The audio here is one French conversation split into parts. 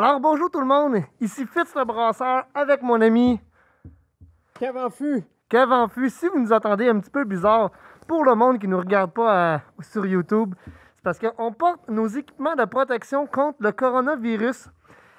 Alors bonjour tout le monde, ici Fitz le Brasseur avec mon ami Kevin Fu. Kevin Fu, si vous nous attendez un petit peu bizarre, pour le monde qui ne nous regarde pas euh, sur YouTube, c'est parce qu'on porte nos équipements de protection contre le coronavirus.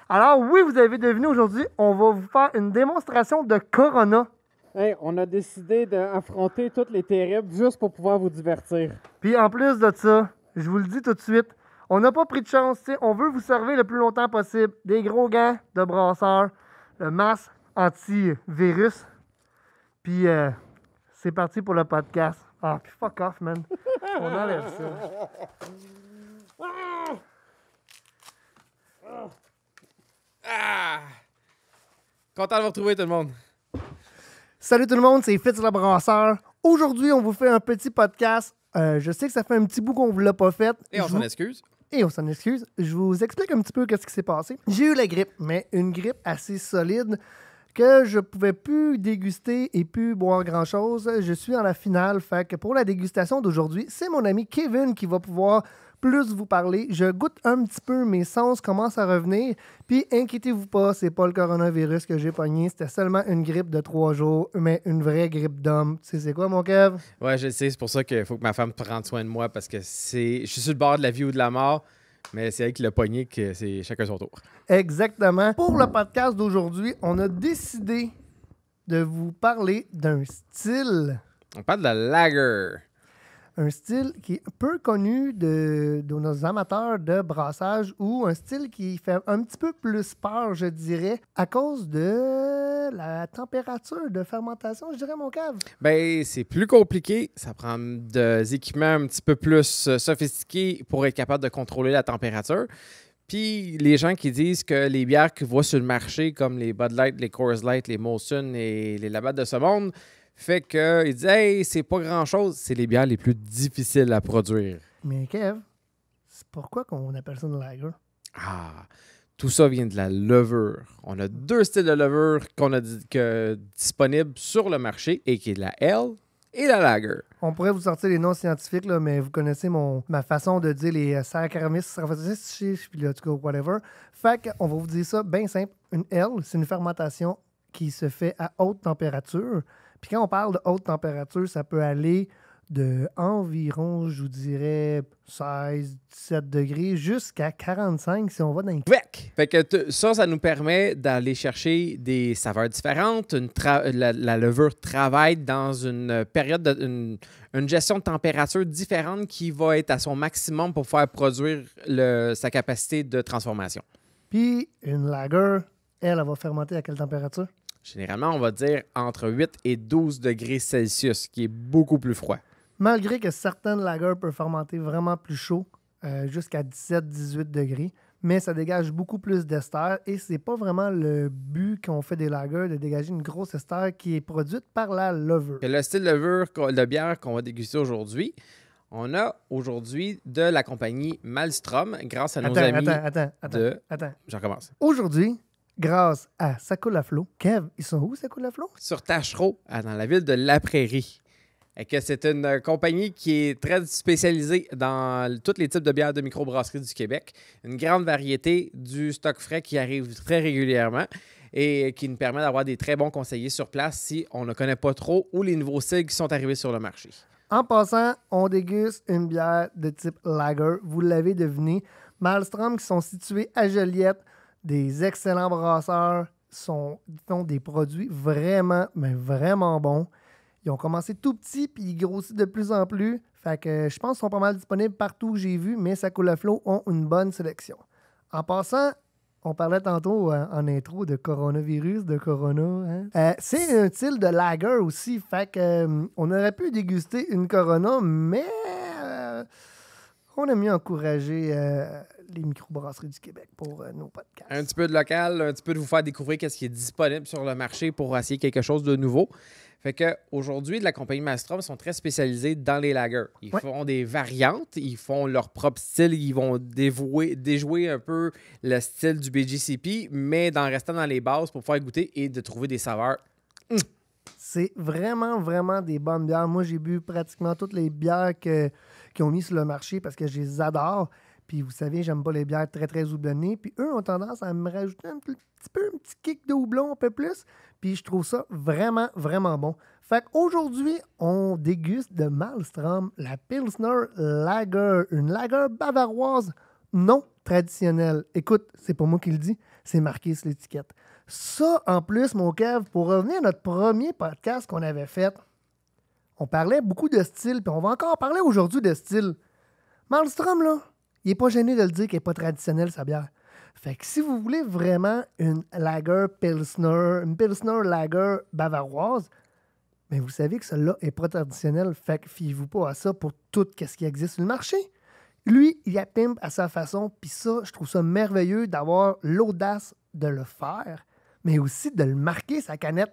Alors oui, vous avez deviné aujourd'hui, on va vous faire une démonstration de Corona. Hey, on a décidé d'affronter toutes les terribles juste pour pouvoir vous divertir. Puis en plus de ça, je vous le dis tout de suite, on n'a pas pris de chance. On veut vous servir le plus longtemps possible. Des gros gants de brasseur, le masque antivirus. Puis euh, c'est parti pour le podcast. Ah, puis fuck off, man. On enlève ça. Ah! Content de vous retrouver, tout le monde. Salut tout le monde, c'est Fitz le Brasseur. Aujourd'hui, on vous fait un petit podcast. Euh, je sais que ça fait un petit bout qu'on vous l'a pas fait. Et on s'en excuse et on s'en excuse. Je vous explique un petit peu ce qui s'est passé. J'ai eu la grippe, mais une grippe assez solide que je pouvais plus déguster et plus boire grand-chose. Je suis en la finale, fait que pour la dégustation d'aujourd'hui, c'est mon ami Kevin qui va pouvoir plus vous parler. Je goûte un petit peu, mes sens commencent à revenir. Puis inquiétez-vous pas, c'est pas le coronavirus que j'ai pogné, c'était seulement une grippe de trois jours, mais une vraie grippe d'homme. Tu sais, c'est quoi, mon Kev? Ouais, je sais, c'est pour ça qu'il faut que ma femme prenne soin de moi parce que c'est. Je suis sur le bord de la vie ou de la mort. Mais c'est avec le poignet que c'est chacun son tour. Exactement. Pour le podcast d'aujourd'hui, on a décidé de vous parler d'un style. On parle de la lager un style qui est peu connu de, nos amateurs de brassage ou un style qui fait un petit peu plus peur, je dirais, à cause de la température de fermentation, je dirais, mon cave. Ben, c'est plus compliqué. Ça prend des équipements un petit peu plus euh, sophistiqués pour être capable de contrôler la température. Puis les gens qui disent que les bières qu'ils voient sur le marché, comme les Bud Light, les Coors Light, les Molson et les Labatt de ce monde, fait que, il dit, hey, c'est pas grand-chose, c'est les bières les plus difficiles à produire. Mais Kev, c'est pourquoi qu'on appelle ça une lager? Ah, tout ça vient de la levure. On a deux styles de levure qu'on a que, disponibles sur le marché et qui est la L et la lager. On pourrait vous sortir les noms scientifiques, mais vous connaissez mon, ma façon de dire les euh, Saccharomyces, Sarfaticis, puis le whatever. Fait qu'on va vous dire ça bien simple. Une L, c'est une fermentation qui se fait à haute température. Puis quand on parle de haute température, ça peut aller de environ, je vous dirais, 16, 17 degrés jusqu'à 45 si on va dans Fait que ça, ça nous permet d'aller chercher des saveurs différentes. la, levure travaille dans une période, une, gestion de température différente qui va être à son maximum pour faire produire sa capacité de transformation. Puis une lager, elle, elle va fermenter à quelle température? Généralement, on va dire entre 8 et 12 degrés Celsius, qui est beaucoup plus froid. Malgré que certaines lagers peuvent fermenter vraiment plus chaud, euh, jusqu'à 17-18 degrés, mais ça dégage beaucoup plus d'ester et c'est pas vraiment le but qu'on fait des lagers de dégager une grosse ester qui est produite par la levure. Et le style levure de bière qu'on va déguster aujourd'hui, on a aujourd'hui de la compagnie Malmstrom, grâce à nos amis attends, attends, Attends, attends. Je recommence. Aujourd'hui, grâce à Flot. Kev, ils sont où, Laflot? Sur Tachereau, dans la ville de La Prairie. que c'est une euh, compagnie qui est très spécialisée dans tous les types de bières de microbrasserie du Québec. Une grande variété du stock frais qui arrive très régulièrement et qui nous permet d'avoir des très bons conseillers sur place si on ne connaît pas trop ou les nouveaux styles qui sont arrivés sur le marché. En passant, on déguste une bière de type lager. Vous l'avez deviné. Malstrom qui sont situés à Joliette des excellents brasseurs, sont, disons, des produits vraiment, mais vraiment bons. Ils ont commencé tout petit, puis ils grossissent de plus en plus. Fait que je pense qu'ils sont pas mal disponibles partout où j'ai vu, mais Sakula Flow ont une bonne sélection. En passant, on parlait tantôt euh, en intro de coronavirus, de corona. Hein. Euh, c'est un style de lager aussi, fait que euh, on aurait pu déguster une corona, mais on a mieux encourager euh, les microbrasseries du Québec pour euh, nos podcasts. Un petit peu de local, un petit peu de vous faire découvrir qu'est-ce qui est disponible sur le marché pour essayer quelque chose de nouveau. Fait que aujourd'hui, de la compagnie Mastrom sont très spécialisés dans les lagers. Ils font des variantes, ils font leur propre style, ils vont dévouer, déjouer un peu le style du BGCP, mais en restant dans les bases pour faire goûter et de trouver des saveurs. Hum. C'est vraiment, vraiment des bonnes bières. Moi, j'ai bu pratiquement toutes les bières que mis sur le marché parce que je les adore. Puis vous savez, j'aime pas les bières très, très houblonnées. Puis eux ont tendance à me rajouter un petit peu, un petit kick de houblon, un peu plus. Puis je trouve ça vraiment, vraiment bon. Fait qu'aujourd'hui, on déguste de Malmstrom la Pilsner Lager, une lager bavaroise non traditionnelle. Écoute, c'est pas moi qui le dis, c'est marqué sur l'étiquette. Ça, en plus, mon Kev, pour revenir à notre premier podcast qu'on avait fait, on parlait beaucoup de style, puis on va encore parler aujourd'hui de style. Malmström, là, il n'est pas gêné de le dire qu'il n'est pas traditionnel, sa bière. Fait que si vous voulez vraiment une lager pilsner, une pilsner lager bavaroise, mais ben vous savez que celle-là n'est pas traditionnelle, fait que fiez-vous pas à ça pour tout ce qui existe sur le marché. Lui, il a pimp à sa façon, puis ça, je trouve ça merveilleux d'avoir l'audace de le faire, mais aussi de le marquer, sa canette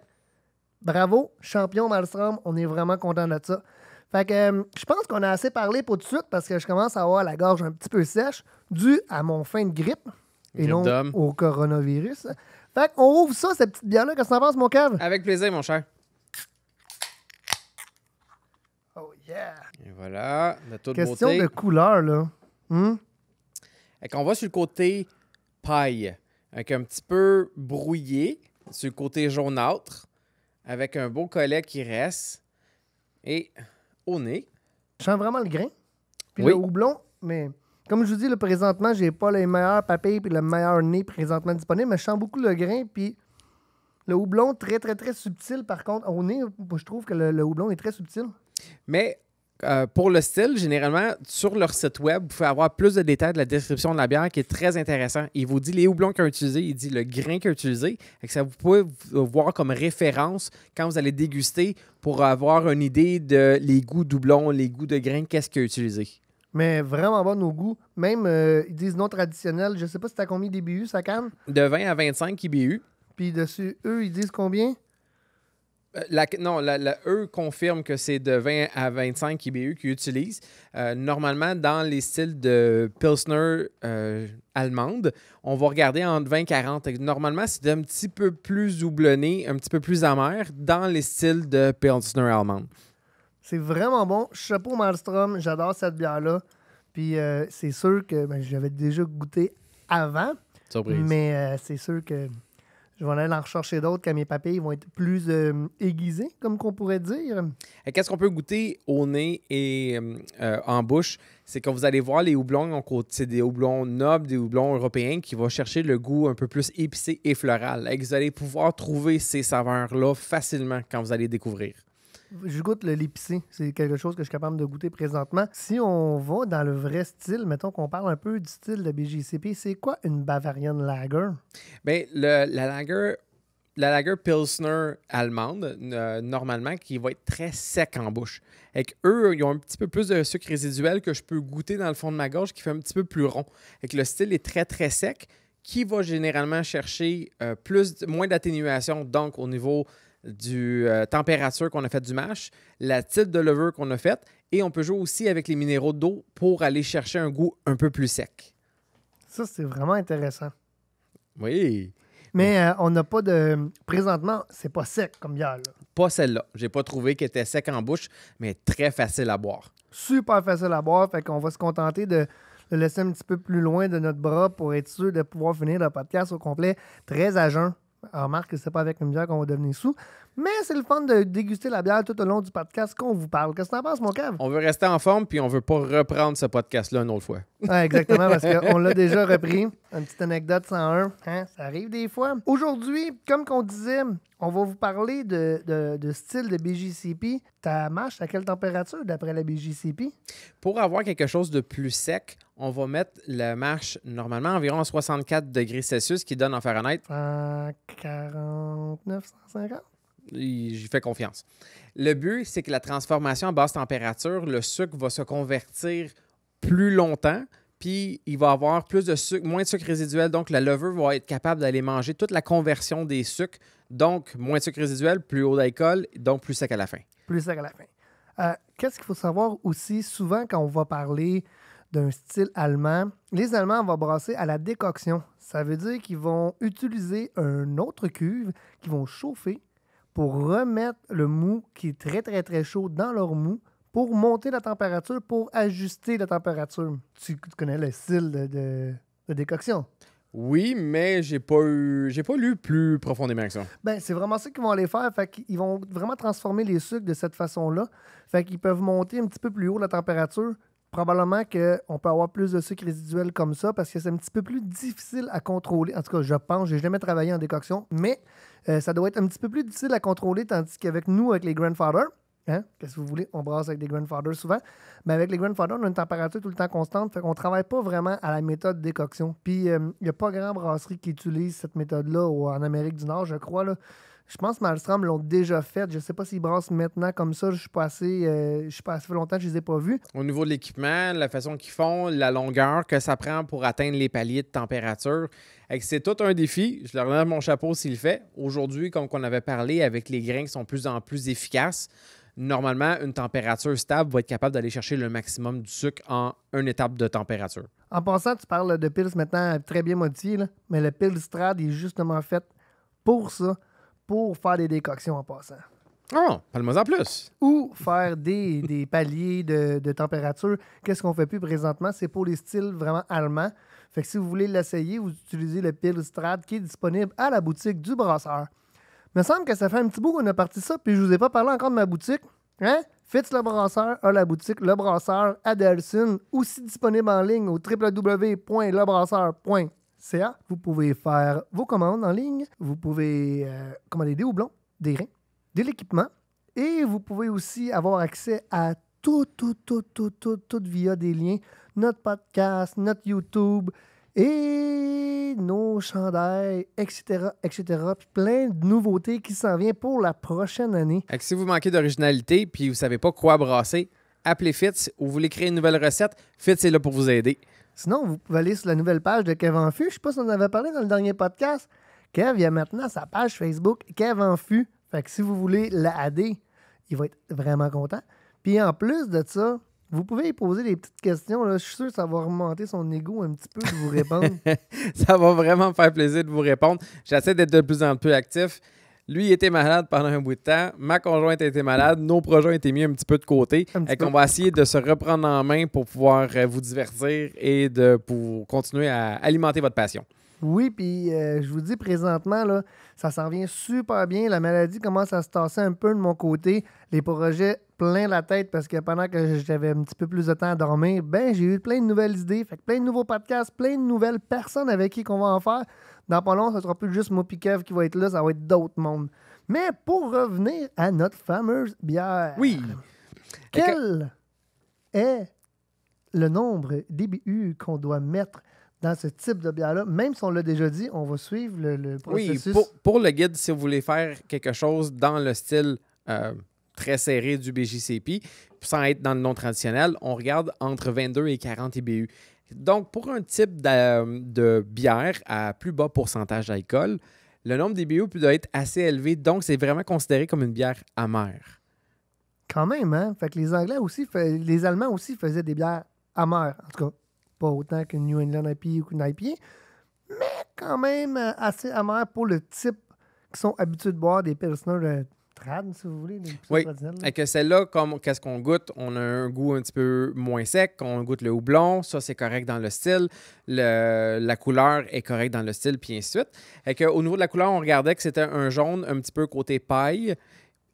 bravo, champion Malstrom, on est vraiment content de ça. Fait que euh, je pense qu'on a assez parlé pour tout de suite parce que je commence à avoir la gorge un petit peu sèche dû à mon fin de grippe et non au coronavirus. Fait qu'on ouvre ça, cette petite bière-là. Qu'est-ce que t'en penses, mon cave? Avec plaisir, mon cher. Oh yeah! Et voilà, de toute Question de couleur, là. Hmm? Fait qu'on va sur le côté paille, avec un petit peu brouillé, sur le côté jaunâtre avec un beau collet qui reste et au nez. Je sens vraiment le grain, puis le houblon, mais comme je vous dis, le présentement, j'ai pas les meilleurs papilles puis le meilleur nez présentement disponible, mais je sens beaucoup le grain, puis le houblon très, très, très subtil. Par contre, au nez, je trouve que le houblon est très subtil. Mais euh, pour le style, généralement, sur leur site web, vous pouvez avoir plus de détails de la description de la bière qui est très intéressant. Il vous dit les houblons qu'il a utilisés, il dit le grain qu'il a utilisé, et ça vous pouvez voir comme référence quand vous allez déguster pour avoir une idée de les goûts d'houblons, les goûts de grains, qu'est-ce qu'il a utilisé. Mais vraiment bon nos goûts. Même, euh, ils disent non traditionnel. Je sais pas si as combien d'IBU, ça canne. De 20 à 25 IBU. Puis dessus, eux, ils disent combien? Euh, non, la, la, eux confirment que c'est de 20 à 25 IBU qu'ils utilisent. Euh, normalement, dans les styles de Pilsner euh, allemande, on va regarder entre 20 et 40. Normalement, c'est un petit peu plus oublonné, un petit peu plus amer dans les styles de Pilsner allemande. C'est vraiment bon. Chapeau Malmström. j'adore cette bière-là. Puis c'est sûr que ben, j'avais déjà goûté avant. Surprise. Mais c'est sûr que je vais aller en rechercher d'autres quand mes papilles vont être plus euh, aiguisés, comme qu'on pourrait dire. Qu'est-ce qu'on peut goûter au nez et euh, euh, en bouche? C'est quand vous allez voir les houblons, donc c'est des houblons nobles, des houblons européens qui vont chercher le goût un peu plus épicé et floral. Et vous allez pouvoir trouver ces saveurs-là facilement quand vous allez découvrir. Je goûte le lipsy. C'est quelque chose que je suis capable de goûter présentement. Si on va dans le vrai style, mettons qu'on parle un peu du style de BJCP, c'est quoi une Bavarian Lager? Bien, le, la Lager, la lager Pilsner allemande, euh, normalement, qui va être très sec en bouche. Avec eux, ils ont un petit peu plus de sucre résiduel que je peux goûter dans le fond de ma gorge, qui fait un petit peu plus rond. Avec le style est très, très sec, qui va généralement chercher euh, plus, moins d'atténuation, donc au niveau du euh, température qu'on a fait du mash, la type de levure qu'on a faite, et on peut jouer aussi avec les minéraux d'eau pour aller chercher un goût un peu plus sec. Ça, c'est vraiment intéressant. Oui. Mais euh, on n'a pas de. Présentement, c'est pas sec comme bière. Pas celle-là. J'ai pas trouvé qu'elle était sec en bouche, mais très facile à boire. Super facile à boire. Fait qu'on va se contenter de le laisser un petit peu plus loin de notre bras pour être sûr de pouvoir finir le podcast au complet très à jeun remarque que c'est pas avec une bière qu'on va devenir sous, mais c'est le fun de déguster la bière tout au long du podcast qu'on vous parle. Qu'est-ce que t'en penses, mon cave? On veut rester en forme, puis on veut pas reprendre ce podcast-là une autre fois. Ah, exactement, parce qu'on l'a déjà repris. Une petite anecdote 101, hein? ça arrive des fois. Aujourd'hui, comme qu'on disait, on va vous parler de, style de BJCP. Ta marche à quelle température d'après la BJCP? Pour avoir quelque chose de plus sec, on va mettre la marche normalement environ 64 degrés Celsius, qui donne en Fahrenheit. À 49, 150? J'y fais confiance. Le but, c'est que la transformation à basse température, le sucre va se convertir plus longtemps, puis il va avoir plus de sucre, moins de sucre résiduel. Donc, la levure va être capable d'aller manger toute la conversion des sucres. Donc, moins de sucre résiduel, plus haut d'alcool, donc plus sec à la fin. Plus sec à la fin. Euh, qu'est-ce qu'il faut savoir aussi, souvent, quand on va parler d'un style allemand, les Allemands vont brasser à la décoction. Ça veut dire qu'ils vont utiliser un autre cuve qu'ils vont chauffer pour remettre le mou qui est très, très, très chaud dans leur mou pour monter la température, pour ajuster la température. Tu connais le style de, décoction? Oui, mais j'ai pas eu, j'ai pas lu plus profondément que ça. Ben, c'est vraiment ça qu'ils vont aller faire. Fait qu'ils vont vraiment transformer les sucres de cette façon-là. Fait qu'ils peuvent monter un petit peu plus haut la température probablement qu'on peut avoir plus de sucre résiduel comme ça parce que c'est un petit peu plus difficile à contrôler. En tout cas, je pense, j'ai jamais travaillé en décoction, mais euh, ça doit être un petit peu plus difficile à contrôler, tandis qu'avec nous, avec les grandfathers, hein, qu'est-ce que vous voulez, on brasse avec des grandfathers souvent, mais avec les grandfathers, on a une température tout le temps constante, fait qu'on travaille pas vraiment à la méthode décoction. Puis, euh, il n'y a pas grand brasserie qui utilise cette méthode-là en Amérique du Nord, je crois, là. Je pense que Malstrom l'ont déjà fait. Je ne sais pas s'ils brassent maintenant comme ça. Je suis euh, je suis pas assez longtemps, je les ai pas vus. Au niveau de l'équipement, la façon qu'ils font, la longueur que ça prend pour atteindre les paliers de température, c'est tout un défi. Je leur donne mon chapeau s'il le fait. Aujourd'hui, comme on avait parlé, avec les grains qui sont de plus en plus efficaces, normalement, une température stable va être capable d'aller chercher le maximum du sucre en une étape de température. En passant, tu parles de Pils maintenant très bien modifié, mais le Pils est justement fait pour ça pour faire des décoctions en passant. Oh, ah, parle-moi en plus. Ou faire des, paliers de, température. Qu'est-ce qu'on fait plus présentement? C'est pour les styles vraiment allemands. Fait que si vous voulez l'essayer, vous utilisez le Pilstrad qui est disponible à la boutique du brasseur. me semble que ça fait un petit bout qu'on a parti ça, puis je vous ai pas parlé encore de ma boutique. Hein? Fitz le Brasseur à la boutique Le Brasseur à aussi disponible en ligne au www.lebrasseur.com. Vous pouvez faire vos commandes en ligne, vous pouvez euh, commander des houblons, des reins, de l'équipement et vous pouvez aussi avoir accès à tout, tout, tout, tout, tout, tout via des liens. Notre podcast, notre YouTube et nos chandails, etc., etc. plein de nouveautés qui s'en viennent pour la prochaine année. si vous manquez d'originalité puis vous savez pas quoi brasser, appelez Fitz ou vous voulez créer une nouvelle recette, Fitz est là pour vous aider. Sinon, vous pouvez aller sur la nouvelle page de Kev Fu. Je ne sais pas si on en avait parlé dans le dernier podcast. Kev, il a maintenant sa page Facebook Kev Fu. Fait que si vous voulez l'aider, il va être vraiment content. Puis en plus de ça, vous pouvez y poser des petites questions. Je suis sûr que ça va remonter son ego un petit peu de vous répondre. ça va vraiment faire plaisir de vous répondre. J'essaie d'être de plus en plus actif. Lui, était malade pendant un bout de temps. Ma conjointe était malade. Nos projets ont été mis un petit peu de côté. Et qu'on va essayer de se reprendre en main pour pouvoir euh, vous divertir et de pour continuer à alimenter votre passion. Oui, puis euh, je vous dis présentement, là, ça s'en vient super bien. La maladie commence à se tasser un peu de mon côté. Les projets plein la tête parce que pendant que j'avais un petit peu plus de temps à dormir, ben j'ai eu plein de nouvelles idées, plein de nouveaux podcasts, plein de nouvelles personnes avec qui qu'on va en faire. Dans pas long, sera plus juste moi qui va être là, ça va être d'autres mondes. Mais pour revenir à notre fameuse bière. Oui. Quel est le nombre d'IBU qu'on doit mettre dans ce type de bière-là, même si on l'a déjà dit, on va suivre le, processus. Oui, pour, le guide, si vous voulez faire quelque chose dans le style euh, très serré du BJCP, sans être dans le nom traditionnel, on regarde entre 22 et 40 IBU. Donc, pour un type euh, de, bière à plus bas pourcentage d'alcool, le nombre des peut doit être assez élevé, donc c'est vraiment considéré comme une bière amère. Quand même, hein? Fait que les Anglais aussi, les Allemands aussi faisaient des bières amères. En tout cas, pas autant qu'une New England IPA ou qu'une IP. mais quand même euh, assez amère pour le type qui sont habitués de boire des personnes oui. Et que celle-là, comme qu'est-ce qu'on goûte, on a un goût un petit peu moins sec, on goûte le houblon, ça c'est correct dans le style, le, la couleur est correcte dans le style, puis ensuite, de suite. Au niveau de la couleur, on regardait que c'était un jaune un petit peu côté paille.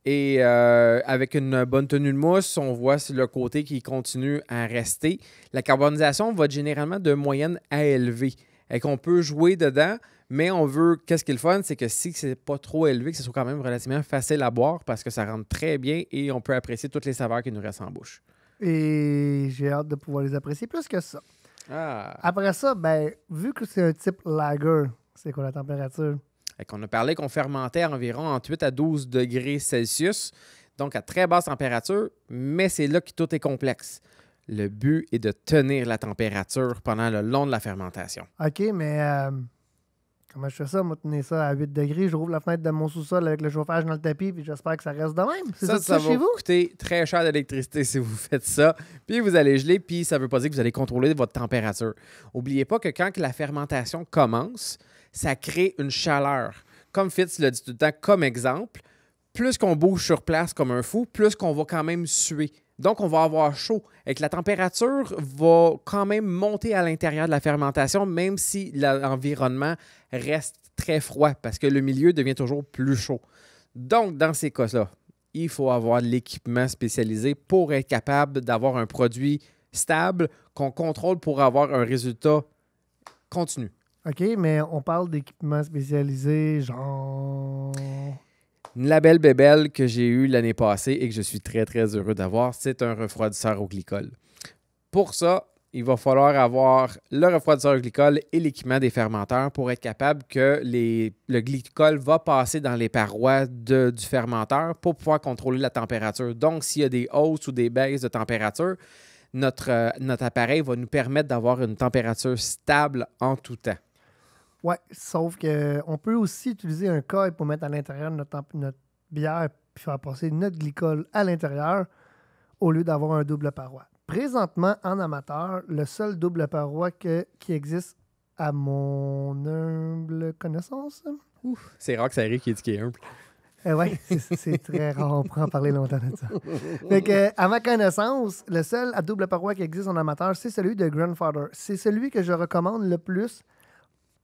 Et euh, avec une bonne tenue de mousse, on voit le côté qui continue à rester. La carbonisation va généralement de moyenne à élevée. Et qu'on peut jouer dedans mais on veut, qu'est-ce qui est le fun, c'est que si c'est pas trop élevé, que ce soit quand même relativement facile à boire parce que ça rentre très bien et on peut apprécier toutes les saveurs qui nous restent en bouche. Et j'ai hâte de pouvoir les apprécier plus que ça. Ah. Après ça, ben, vu que c'est un type lager, c'est quoi la température? Et qu'on a parlé qu'on fermentait à environ entre 8 à 12 degrés Celsius, donc à très basse température, mais c'est là que tout est complexe. Le but est de tenir la température pendant le long de la fermentation. OK, mais euh, Comment je fais ça, moi, tenez ça à 8 degrés, je rouvre la fenêtre de mon sous-sol avec le chauffage dans le tapis, puis j'espère que ça reste de même. C'est ça, ça, va vous? coûter très cher d'électricité si vous faites ça. Puis vous allez geler, puis ça veut pas dire que vous allez contrôler votre température. Oubliez pas que quand la fermentation commence, ça crée une chaleur. Comme Fitz le dit tout le temps, comme exemple, plus qu'on bouge sur place comme un fou, plus qu'on va quand même suer. Donc, on va avoir chaud et que la température va quand même monter à l'intérieur de la fermentation, même si l'environnement reste très froid parce que le milieu devient toujours plus chaud. Donc, dans ces cas-là, il faut avoir l'équipement spécialisé pour être capable d'avoir un produit stable qu'on contrôle pour avoir un résultat continu. OK, mais on parle d'équipement spécialisé, genre. La belle bébelle que j'ai eue l'année passée et que je suis très très heureux d'avoir, c'est un refroidisseur au glycol. Pour ça, il va falloir avoir le refroidisseur au glycol et l'équipement des fermenteurs pour être capable que le glycol va passer dans les parois du fermenteur pour pouvoir contrôler la température. Donc, s'il y a des hausses ou des baisses de température, notre euh, appareil va nous permettre d'avoir une température stable en tout temps. Oui, sauf qu'on peut aussi utiliser un coil pour mettre à l'intérieur notre, notre bière puis faire passer notre glycol à l'intérieur au lieu d'avoir un double paroi. Présentement, en amateur, le seul double paroi que, qui existe à mon humble connaissance. c'est rare que ça arrive qui est, qui est humble. oui, c'est très rare, on pourrait en parler longtemps de ça. à ma connaissance, le seul double paroi qui existe en amateur, c'est celui de Grandfather. C'est celui que je recommande le plus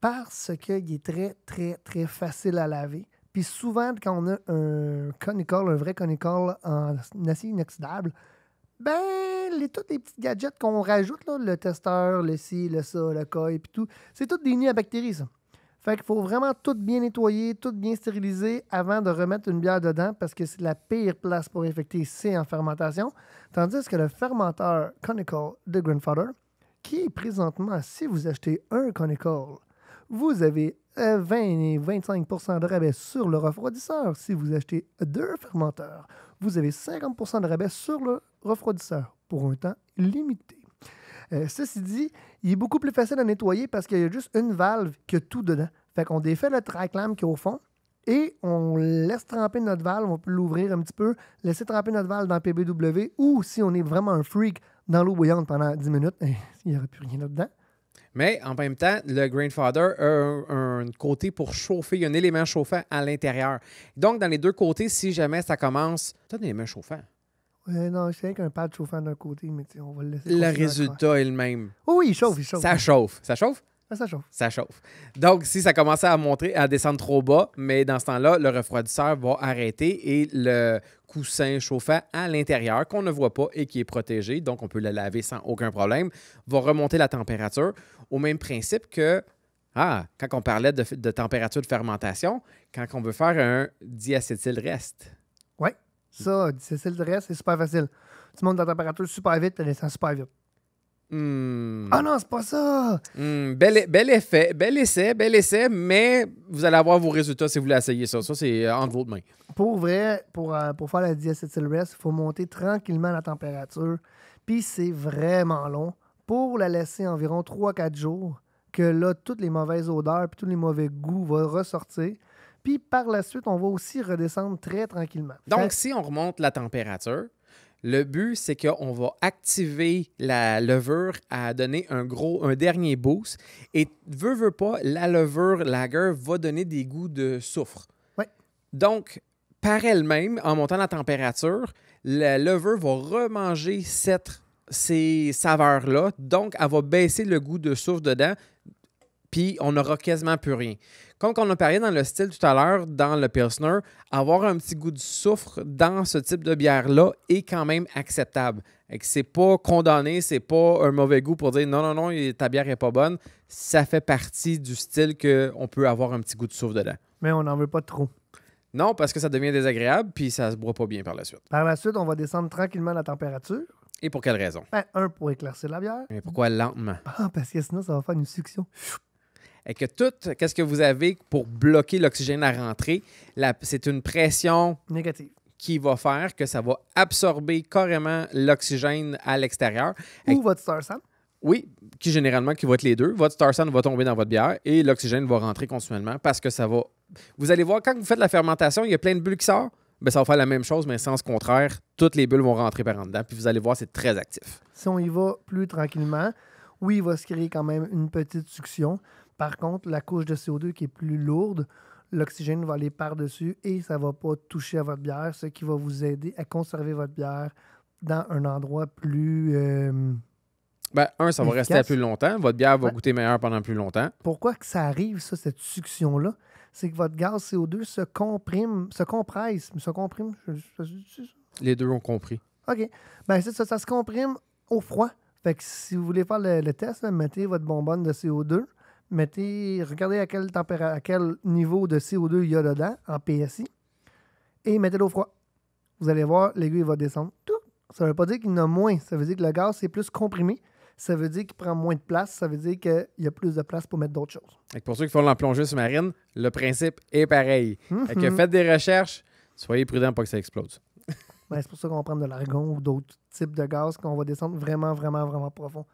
parce qu'il est très, très, très facile à laver. Puis souvent, quand on a un conical, un vrai conical en acier inoxydable, ben, les, toutes les petits gadgets qu'on rajoute, le testeur, le ci, le ça, le et puis tout, c'est tout des nids à bactéries, ça. Fait qu'il faut vraiment tout bien nettoyer, tout bien stériliser avant de remettre une bière dedans parce que c'est la pire place pour infecter, c'est en fermentation. Tandis que le fermenteur conical de Grandfather, qui est présentement, si vous achetez un conical, vous avez 20 euh, et 25 de rabais sur le refroidisseur si vous achetez deux fermenteurs. Vous avez 50 de rabais sur le refroidisseur pour un temps limité. Euh, ceci dit, il est beaucoup plus facile à nettoyer parce qu'il y a juste une valve qui a tout dedans. Fait qu'on défait le triclam qui est au fond et on laisse tremper notre valve, on peut l'ouvrir un petit peu, laisser tremper notre valve dans PBW ou si on est vraiment un freak dans l'eau bouillante pendant 10 minutes, il n'y aurait plus rien là-dedans. Mais en même temps, le grandfather a un, côté pour chauffer, il y a un élément chauffant à l'intérieur. Donc, dans les deux côtés, si jamais ça commence, tu as un élément chauffant. Oui, euh, non, je sais qu'un pad chauffant d'un côté, mais on va le laisser. Le résultat est le même. oui, il chauffe, il chauffe. Ça chauffe. Ça chauffe? Ah, ça chauffe. Ça chauffe. Donc, si ça commençait à monter, à descendre trop bas, mais dans ce temps-là, le refroidisseur va arrêter et le coussin chauffant à l'intérieur qu'on ne voit pas et qui est protégé, donc on peut le laver sans aucun problème, va remonter la température au même principe que ah, quand on parlait de, température de fermentation, quand on veut faire un diacétyl reste. Oui, ça, diacétyl reste, c'est super facile. Tu montes la température super vite, tu ça super vite. Hmm. Ah non, c'est pas ça! Hmm, e-, bel, effet, bel essai, bel essai, mais vous allez avoir vos résultats si vous voulez essayer ça. Ça, c'est euh, entre vos mains. Pour vrai, pour, euh, faire la diacétyl rest, il faut monter tranquillement la température. Puis c'est vraiment long pour la laisser environ 3-4 jours que là, toutes les mauvaises odeurs puis tous les mauvais goûts vont ressortir. Puis par la suite, on va aussi redescendre très tranquillement. Donc, si on remonte la température, le but, c'est qu'on va activer la levure à donner un gros, un dernier boost. Et veut, veut pas, la levure lager va donner des goûts de soufre. Donc, par elle-même, en montant la température, la levure va remanger ces saveurs-là. Donc, elle va baisser le goût de soufre dedans. Puis, on n'aura quasiment plus rien. Comme on a parlé dans le style tout à l'heure, dans le Pilsner, avoir un petit goût de soufre dans ce type de bière-là est quand même acceptable. C'est pas condamné, c'est pas un mauvais goût pour dire non, non, non, ta bière est pas bonne. Ça fait partie du style qu'on peut avoir un petit goût de soufre dedans. Mais on n'en veut pas trop. Non, parce que ça devient désagréable, puis ça se boit pas bien par la suite. Par la suite, on va descendre tranquillement la température. Et pour quelle raison? Ben, un, pour éclaircir la bière. Mais pourquoi lentement? Ah, parce que sinon, ça va faire une succion et que tout, qu'est-ce que vous avez pour bloquer l'oxygène à rentrer, c'est une pression négative qui va faire que ça va absorber carrément l'oxygène à l'extérieur. Ou votre star Oui, qui généralement qui va être les deux. Votre star va tomber dans votre bière et l'oxygène va rentrer continuellement parce que ça va. Vous allez voir quand vous faites la fermentation, il y a plein de bulles qui sortent. Ben, ça va faire la même chose, mais sens contraire, toutes les bulles vont rentrer par en dedans. Puis vous allez voir, c'est très actif. Si on y va plus tranquillement, oui, il va se créer quand même une petite succion. Par contre, la couche de CO2 qui est plus lourde, l'oxygène va aller par-dessus et ça ne va pas toucher à votre bière, ce qui va vous aider à conserver votre bière dans un endroit plus. Euh, ben, un, ça va rester plus longtemps. Votre bière va goûter meilleur pendant plus longtemps. Pourquoi que ça arrive, ça, cette succion-là? C'est que votre gaz CO2 se comprime, se compresse, se comprime. Les deux ont compris. OK. Ben, ça, se comprime au froid. Fait que si vous voulez faire le, test, mettez votre bonbonne de CO2 mettez, regardez à quel, niveau de CO2 il y a dedans, en PSI, et mettez l'eau au froid. Vous allez voir, l'aiguille va descendre. Ça ne veut pas dire qu'il y en a moins. Ça veut dire que le gaz est plus comprimé. Ça veut dire qu'il prend moins de place. Ça veut dire qu'il y a plus de place pour mettre d'autres choses. Et pour ceux qui font la sous-marine, le principe est pareil. Hum, que hum. faites des recherches, soyez prudents pour que ça explose. Ben, c'est pour ça qu'on va prendre de l'argon ou d'autres types de gaz qu'on va descendre vraiment, vraiment, vraiment profond.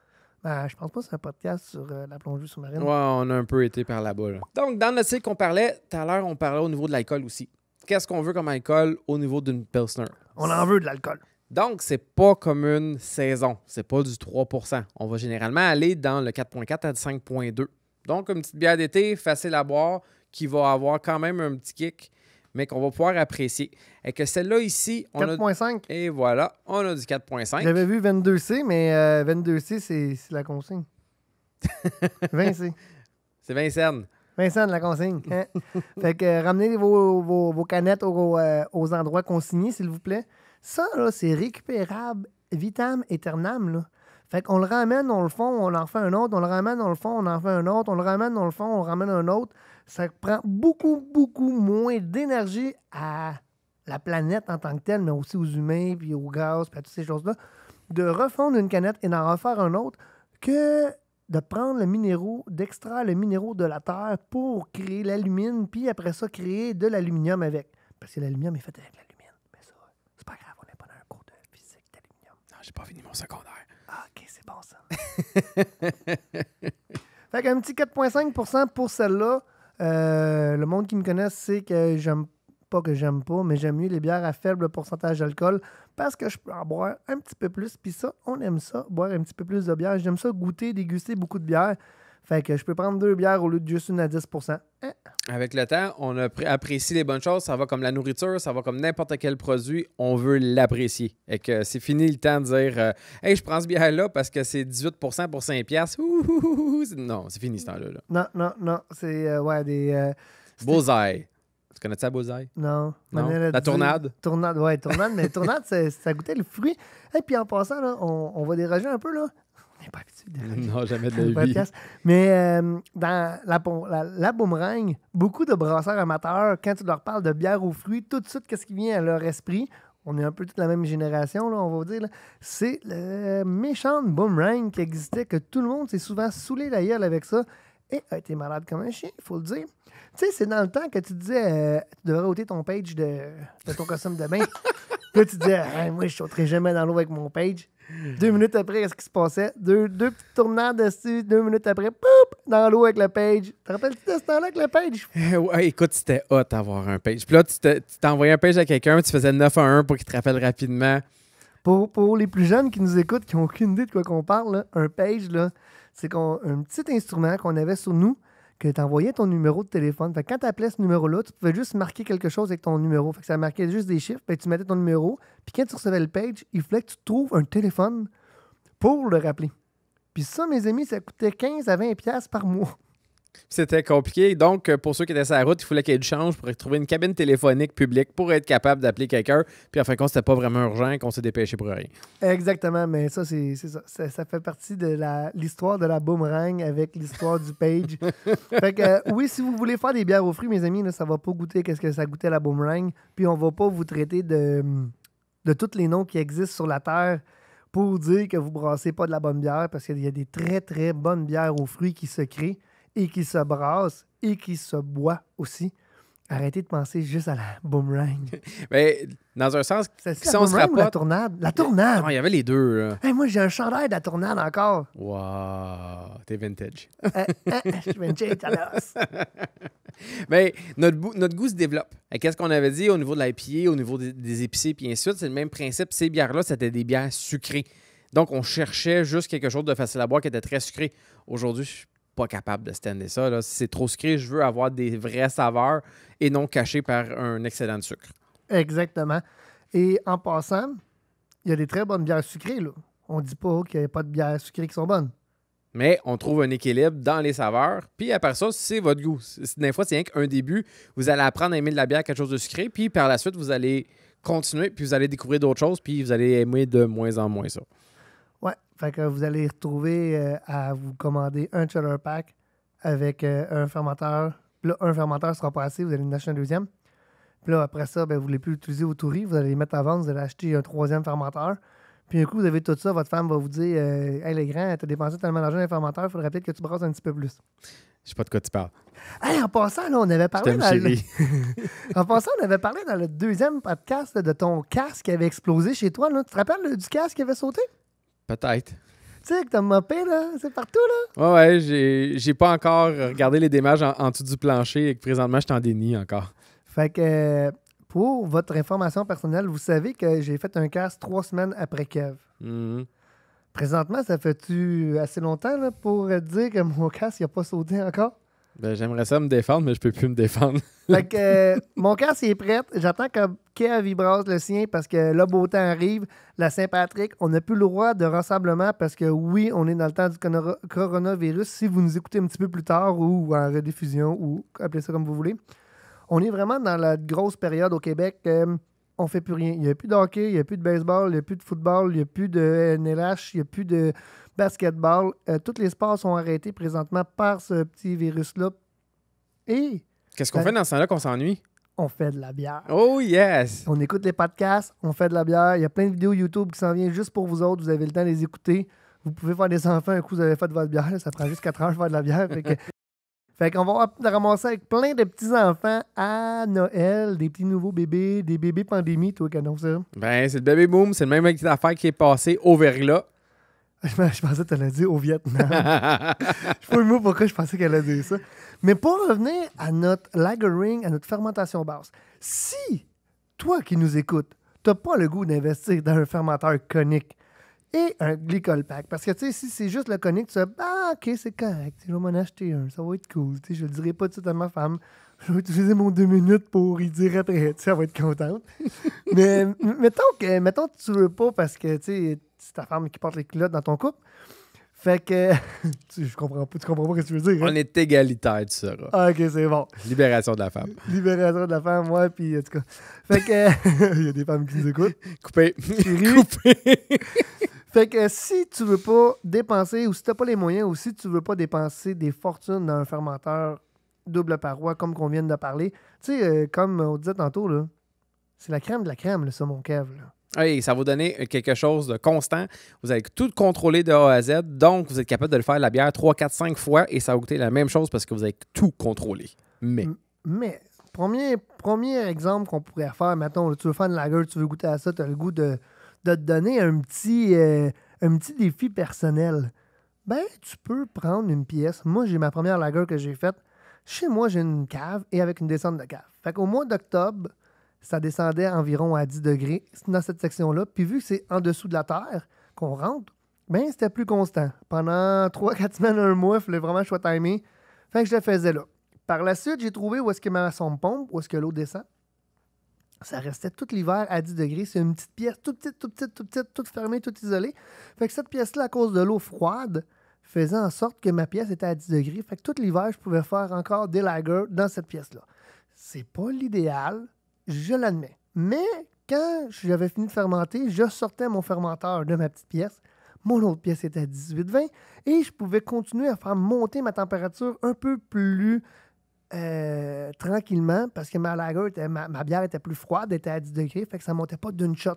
Ben, je pense pas que c'est un podcast sur euh, la plongée sous-marine. Ouais, on a un peu été par là-bas. Donc, dans le site qu'on parlait, tout à l'heure, on parlait au niveau de l'alcool aussi. Qu'est-ce qu'on veut comme alcool au niveau d'une Pilsner? On en veut de l'alcool. Donc, c'est pas comme une saison. C'est pas du 3 On va généralement aller dans le 4,4 à 5,2 Donc, une petite bière d'été, facile à boire, qui va avoir quand même un petit kick mais qu'on va pouvoir apprécier. Et que celle-là ici, on 4.5. Et voilà, on a du 4.5. J'avais vu 22C, mais 22C, euh, c'est la consigne. 20C. C'est Vincennes. Vincennes, la consigne. Hein. fait que euh, ramenez vos, canettes euh, aux, endroits consignés, s'il vous plaît. Ça, là, c'est récupérable vitam aeternam, Fait qu'on le ramène, on le fond, on en fait un autre, on le ramène, on le fond, on en fait un autre, on le ramène, on le fond, on ramène un autre ça prend beaucoup, beaucoup moins d'énergie à la planète en tant que telle, mais aussi aux humains, puis aux gaz, puis à toutes ces choses-là, de refondre une canette et d'en refaire un autre que de prendre le minéraux, d'extraire le minéraux de la terre pour créer l'alumine, puis après ça, créer de l'aluminium avec. Parce que l'aluminium est fait avec l'alumine. Mais ça, c'est pas grave, on n'est pas dans un cours de physique d'aluminium. Non, j'ai pas fini mon secondaire. Ah, OK, c'est bon ça. fait qu'un petit 4,5 pour celle-là. Euh, le monde qui me connaît sait que j'aime pas que j'aime pas, mais j'aime mieux les bières à faible pourcentage d'alcool parce que je peux en boire un petit peu plus. Puis ça, on aime ça, boire un petit peu plus de bière. J'aime ça goûter, déguster beaucoup de bière. Fait que je peux prendre deux bières au lieu de juste une à 10 hein? avec le temps, on apprécie les bonnes choses. Ça va comme la nourriture, ça va comme n'importe quel produit. On veut l'apprécier. Et que c'est fini le temps de dire euh, Hey, je prends ce bière-là parce que c'est 18 pour 5$. non, c'est fini ce temps-là. Non, non, non. C'est euh, ouais, des. Euh, Tu connais ça, beaux Non. non. La tornade. tournade? Tournade, ouais, tournade. mais tournade, ça, goûtait le fruit. Et puis en passant, là, on, on va dérager un peu. là pas habitué Non, jamais de la vie. Mais euh, dans la, la, boomerang, beaucoup de brasseurs amateurs, quand tu leur parles de bière aux fruits, tout de suite, qu'est-ce qui vient à leur esprit? on est un peu toute la même génération, là, on va dire. C'est le méchant boomerang qui existait, que tout le monde s'est souvent saoulé d'ailleurs avec ça. Elle a été malade comme un chien, il faut le dire. Tu sais, c'est dans le temps que tu disais, euh, tu devrais ôter ton page de, ton costume de bain. Là, tu disais, moi, je sauterai jamais dans l'eau avec mon page. Deux minutes après, qu'est-ce qui se passait? Deux, deux tournants dessus, deux minutes après, poup, dans l'eau avec le page. Te rappelles-tu de ce temps-là avec le page? Euh, ouais, écoute, c'était hot d'avoir un page. Puis là, tu t'envoyais un page à quelqu'un, tu faisais 9 à 1 pour qu'il te rappelle rapidement. Pour, les plus jeunes qui nous écoutent, qui n'ont aucune idée de quoi qu'on parle, un page, là, c'est un petit instrument qu'on avait sur nous que tu envoyais ton numéro de téléphone. quand tu appelais ce numéro-là, tu pouvais juste marquer quelque chose avec ton numéro. ça marquait juste des chiffres, tu mettais ton numéro. Puis quand tu recevais le page, il fallait que tu trouves un téléphone pour le rappeler. Puis ça, mes amis, ça coûtait 15 à 20 pièces par mois. C'était compliqué. Donc, euh, pour ceux qui étaient sur la route, il fallait qu'il y ait change pour trouver une cabine téléphonique publique pour être capable d'appeler quelqu'un. Puis, en fin de compte, c'était pas vraiment urgent qu'on s'est dépêché pour rien. Exactement, mais ça, c'est ça. ça. fait partie de l'histoire de la boomerang avec l'histoire du page. fait que, euh, oui, si vous voulez faire des bières aux fruits, mes amis, là, ça va pas goûter qu'est-ce que ça goûtait la boomerang. Puis, on va pas vous traiter de, de tous les noms qui existent sur la Terre pour dire que vous brassez pas de la bonne bière parce qu'il y a des très, très bonnes bières aux fruits qui se créent et qui se brasse et qui se boit aussi. Arrêtez de penser juste à la boomerang. Mais ben, dans un sens, si la on se rapporte... la tournade? La tournade! Il y avait les deux. moi, j'ai un chandail de la tournade encore. Wow! T'es vintage. Euh, euh, je suis vintage Mais ben, notre, notre, goût se développe. Qu'est-ce qu'on avait dit au niveau de l'IPA, au niveau des, épices, épicés, puis ainsi de suite? C'est le même principe. Ces bières-là, c'était des bières sucrées. Donc, on cherchait juste quelque chose de facile à boire qui était très sucré. Aujourd'hui, pas capable de stander ça. Si c'est trop sucré, je veux avoir des vraies saveurs et non cachées par un excédent de sucre. Exactement. Et en passant, il y a des très bonnes bières sucrées. Là. On dit pas qu'il n'y a pas de bières sucrées qui sont bonnes. Mais on trouve un équilibre dans les saveurs. Puis à part ça, c'est votre goût. Des fois, c'est rien qu'un début. Vous allez apprendre à aimer de la bière quelque chose de sucré. Puis par la suite, vous allez continuer. Puis vous allez découvrir d'autres choses. Puis vous allez aimer de moins en moins ça. Fait que vous allez retrouver euh, à vous commander un chiller pack avec euh, un fermenteur. Puis là, un fermenteur sera pas assez, vous allez en acheter un deuxième. Puis là, après ça, ben, vous ne voulez plus l'utiliser au touris, vous allez les mettre à vendre, vous allez acheter un troisième fermenteur. Puis un coup, vous avez tout ça, votre femme va vous dire euh, Hey, les grands, t'as dépensé tellement d'argent dans les il faudrait peut-être que tu brasses un petit peu plus. Je sais pas de quoi tu parles. en passant, là, on avait parlé. dans Le... en passant, on avait parlé dans le deuxième podcast de ton casque qui avait explosé chez toi. Là. Tu te rappelles du casque qui avait sauté? Peut-être. Tu sais, que t'as mopé, là, c'est partout, là. Ouais, ouais, j'ai, pas encore regardé les démarches en, dessous du plancher et que présentement, je t'en dénie encore. Fait que, euh, pour votre information personnelle, vous savez que j'ai fait un casse trois semaines après Kev. Mm-hmm. Présentement, ça fait-tu assez longtemps là, pour dire que mon casse, il n'a pas sauté encore? Ben, J'aimerais ça me défendre, mais je peux plus me défendre. Euh, mon cœur s'y est prêt. J'attends que Kev brasse le sien parce que le beau temps arrive. La Saint-Patrick, on n'a plus le droit de rassemblement parce que oui, on est dans le temps du coronavirus. Si vous nous écoutez un petit peu plus tard ou en rediffusion ou appelez ça comme vous voulez, on est vraiment dans la grosse période au Québec. On euh, on fait plus rien. Il n'y a plus de hockey, il n'y a plus de baseball, il n'y a plus de football, il n'y a plus de NLH, il n'y a plus de basketball. Toutes euh, tous les sports sont arrêtés présentement par ce petit virus-là. Et. Qu'est-ce qu'on fait dans ce temps-là qu'on s'ennuie? On fait de la bière. Oh yes! On écoute les podcasts, on fait de la bière. Il y a plein de vidéos YouTube qui s'en viennent juste pour vous autres. Vous avez le temps de les écouter. Vous pouvez faire des enfants un coup, vous avez fait de votre bière. Ça prend juste 4 heures de faire de la bière. Fait qu'on va ramasser avec plein de petits-enfants à Noël, des petits nouveaux bébés, des bébés pandémie, toi, canon, ça. Ben, c'est le bébé boom, c'est le même affaire qui est passé au verglas. Je pensais que tu l'as dit au Vietnam. je ne sais pas pourquoi je pensais qu'elle allait dit ça. Mais pour revenir à notre lagering, à notre fermentation basse, si toi qui nous écoutes, tu n'as pas le goût d'investir dans un fermenteur conique et un glycol pack, parce que tu sais, si c'est juste le conique, tu sais, ah, ok, c'est correct, je vais m'en acheter un, ça va être cool. je ne le dirai pas tout à ma femme. Je vais utiliser mon deux minutes pour y dire après. Elle va être contente. Mais mettons que mettons ne tu veux pas parce que tu sais c'est ta femme qui porte les culottes dans ton couple. Fait que. tu, je comprends pas, tu comprends pas ce que tu veux dire. Hein? On est égalitaire, tu sauras. Ah, ok, c'est bon. Libération de la femme. Libération de la femme, ouais, puis en tout cas. Fait que. Il y a des femmes qui nous écoutent. Coupé. Coupé. fait que si tu veux pas dépenser, ou si t'as pas les moyens, ou si tu veux pas dépenser des fortunes dans un fermenteur double paroi, comme qu'on vient de parler, tu sais, euh, comme on disait tantôt, là, c'est la crème de la crème, le saumon kev, là. Oui, ça va vous donner quelque chose de constant. Vous avez tout contrôlé de A à Z. Donc, vous êtes capable de le faire la bière 3, 4, 5 fois et ça va coûter la même chose parce que vous avez tout contrôlé. Mais. Mais, premier, premier exemple qu'on pourrait faire, mettons, tu veux faire une lager, tu veux goûter à ça, tu as le goût de, te donner euh, un petit, défi personnel. Ben, tu peux prendre une pièce. Moi, j'ai ma première lager que j'ai faite. Chez moi, j'ai une cave et avec une descente de cave. Fait qu'au mois d'octobre, ça descendait environ à 10 degrés dans cette section-là. Puis vu que c'est en dessous de la terre qu'on rentre, bien, c'était plus constant. Pendant 3-4 semaines, un mois, il fallait vraiment que je sois timé. Fait que je le faisais là. Par la suite, j'ai trouvé où est-ce que ma sonde pompe, où est-ce que l'eau descend. Ça restait tout l'hiver à 10 degrés. C'est une petite pièce, toute petite, toute petite, toute petite, toute fermée, toute isolée. Fait que cette pièce-là, à cause de l'eau froide, faisait en sorte que ma pièce était à 10 degrés. Fait que tout l'hiver, je pouvais faire encore des lagers dans cette pièce-là. C'est pas l'idéal, je l'admets. Mais quand j'avais fini de fermenter, je sortais mon fermenteur de ma petite pièce. Mon autre pièce était à 18-20 et je pouvais continuer à faire monter ma température un peu plus euh, tranquillement parce que ma bière était plus froide, était à 10 degrés, fait que ça montait pas d'une shot.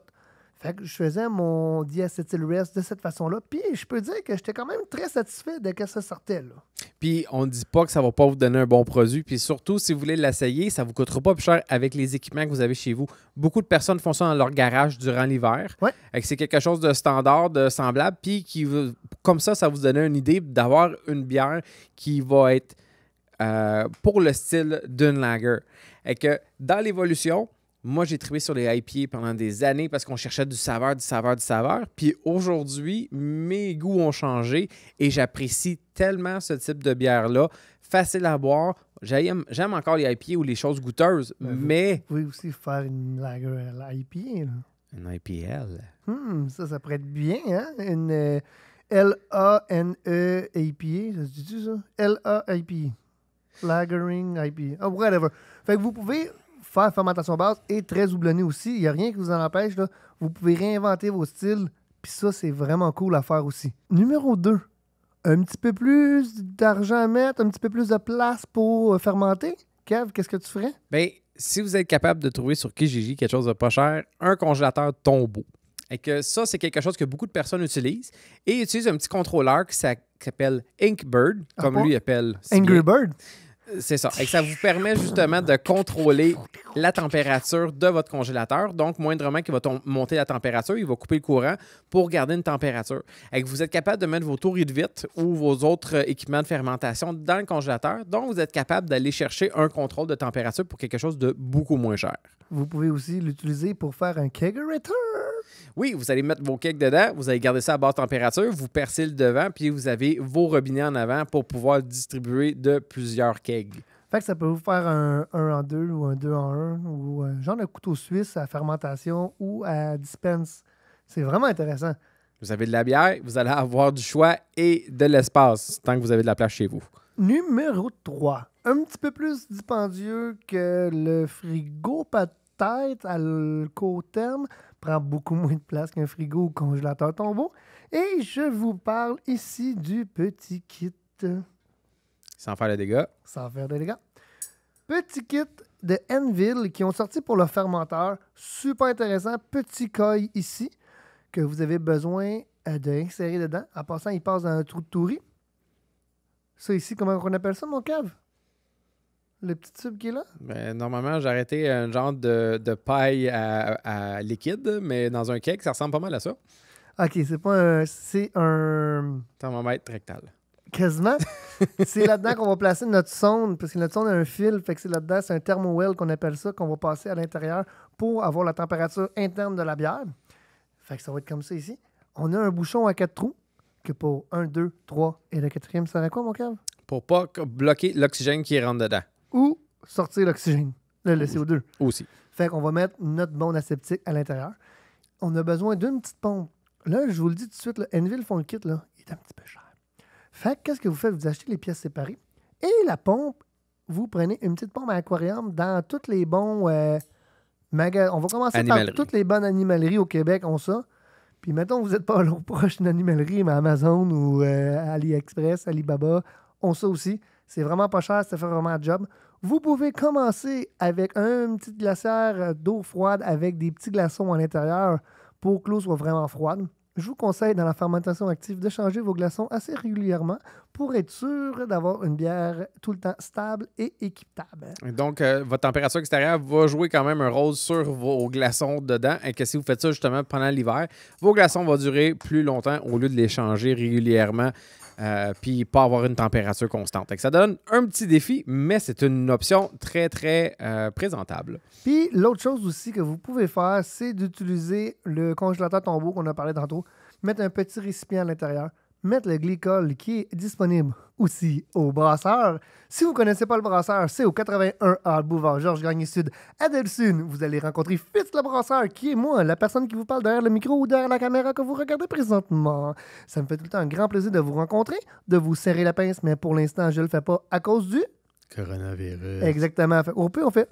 Fait que je faisais mon Diacetyl rest de cette façon-là. Puis je peux dire que j'étais quand même très satisfait de que ça sortait. Là. Puis on ne dit pas que ça ne va pas vous donner un bon produit. Puis surtout, si vous voulez l'essayer, ça ne vous coûtera pas plus cher avec les équipements que vous avez chez vous. Beaucoup de personnes font ça dans leur garage durant l'hiver. Ouais. Que c'est quelque chose de standard, de semblable. Puis qui, comme ça, ça vous donne une idée d'avoir une bière qui va être euh, pour le style d'une lager. Et que dans l'évolution, moi, j'ai trippé sur les IPA e pendant des années parce qu'on cherchait du saveur, du saveur, du saveur. Puis aujourd'hui, mes goûts ont changé et j'apprécie tellement ce type de bière-là. Facile à boire. J'aime encore les IPA e ou les choses goûteuses, ben, mais... Vous pouvez aussi faire une lager IPA. E, une IPL. Hmm, ça, ça pourrait être bien, hein? Une euh, L-A-N-E-IPA, ça se dit-tu, ça? l a i p Lagering IPA. Ah, whatever. Fait que vous pouvez faire fermentation basse et très houblonné aussi. Il n'y a rien qui vous en empêche. Vous pouvez réinventer vos styles. Puis ça, c'est vraiment cool à faire aussi. Numéro 2. Un petit peu plus d'argent à mettre, un petit peu plus de place pour euh, fermenter. Kev, qu'est-ce que tu ferais? Bien, si vous êtes capable de trouver sur Kijiji quelque chose de pas cher, un congélateur tombeau. Et que ça, c'est quelque chose que beaucoup de personnes utilisent. Et ils utilisent un petit contrôleur qui s'appelle Inkbird, comme ah lui appelle. Angry Bird? C'est ça. Et ça vous permet justement de contrôler la température de votre congélateur. Donc, moindrement qu'il va monter la température, il va couper le courant pour garder une température. Et que vous êtes capable de mettre vos tours de vite ou vos autres euh, équipements de fermentation dans le congélateur. Donc, vous êtes capable d'aller chercher un contrôle de température pour quelque chose de beaucoup moins cher. Vous pouvez aussi l'utiliser pour faire un kegerator. Oui, vous allez mettre vos kegs dedans, vous allez garder ça à basse température, vous percez le devant, puis vous avez vos robinets en avant pour pouvoir distribuer de plusieurs kegs. Fait que ça peut vous faire un 1 en 2 ou un 2 en 1 ou un euh, genre de couteau suisse à fermentation ou à dispense. C'est vraiment intéressant. Vous avez de la bière, vous allez avoir du choix et de l'espace tant que vous avez de la place chez vous. Numéro 3. Un petit peu plus dispendieux que le frigo, peut-être, à court terme. Prend beaucoup moins de place qu'un frigo ou congélateur tombeau. Et je vous parle ici du petit kit. Sans faire de dégâts. Sans faire de dégâts. Petit kit de Enville qui ont sorti pour le fermenteur. Super intéressant. Petit coil ici que vous avez besoin euh, d'insérer dedans. En passant, il passe dans un trou de touris. Ça ici, comment on appelle ça, mon cave? Le petit tube qui est là? Ben, normalement, j'arrêtais arrêté un genre de, paille à, liquide, mais dans un cake, ça ressemble pas mal à ça. OK, c'est pas un... C'est un... Thermomètre rectal. Quasiment. c'est là-dedans qu'on va placer notre sonde, parce que notre sonde a un fil, fait que c'est là-dedans, c'est un thermowell qu'on appelle ça, qu'on va passer à l'intérieur pour avoir la température interne de la bière. Fait que ça va être comme ça ici. On a un bouchon à quatre trous, que pour 1, 2, 3 et le quatrième Ça serait quoi, mon cave? Pour pas bloquer l'oxygène qui rentre dedans. Ou sortir l'oxygène, le, CO2. Aussi. Fait qu'on va mettre notre bombe aseptique à l'intérieur. On a besoin d'une petite pompe. Là, je vous le dis tout de suite, le Enville font le kit, là. il est un petit peu cher. Fait qu'est-ce que vous faites? Vous achetez les pièces séparées. Et la pompe, vous prenez une petite pompe à aquarium dans toutes les bons euh, magasins. On va commencer par toutes les bonnes animaleries au Québec ont ça. Puis mettons, vous n'êtes pas long, proche d'une animalerie, mais Amazon ou euh, AliExpress, Alibaba ont ça aussi. C'est vraiment pas cher, ça fait vraiment un job. Vous pouvez commencer avec un petit glacière d'eau froide avec des petits glaçons à l'intérieur pour que l'eau soit vraiment froide. Je vous conseille dans la fermentation active de changer vos glaçons assez régulièrement pour être sûr d'avoir une bière tout le temps stable et équitable. Donc, euh, votre température extérieure va jouer quand même un rôle sur vos glaçons dedans et que si vous faites ça justement pendant l'hiver, vos glaçons vont durer plus longtemps au lieu de les changer régulièrement euh, puis pas avoir une température constante. Donc, ça donne un petit défi, mais c'est une option très, très euh, présentable. Puis l'autre chose aussi que vous pouvez faire, c'est d'utiliser le congélateur tombeau qu'on a parlé tantôt, mettre un petit récipient à l'intérieur, mettre le glycol qui est disponible aussi au brasseur. Si vous ne connaissez pas le brasseur, c'est au 81A Boulevard Georges Gagné Sud à Vous allez rencontrer Fitz le brasseur, qui est moi, la personne qui vous parle derrière le micro ou derrière la caméra que vous regardez présentement. Ça me fait tout le temps un grand plaisir de vous rencontrer, de vous serrer la pince, mais pour l'instant, je ne le fais pas à cause du... Coronavirus. Exactement. On peut, on fait...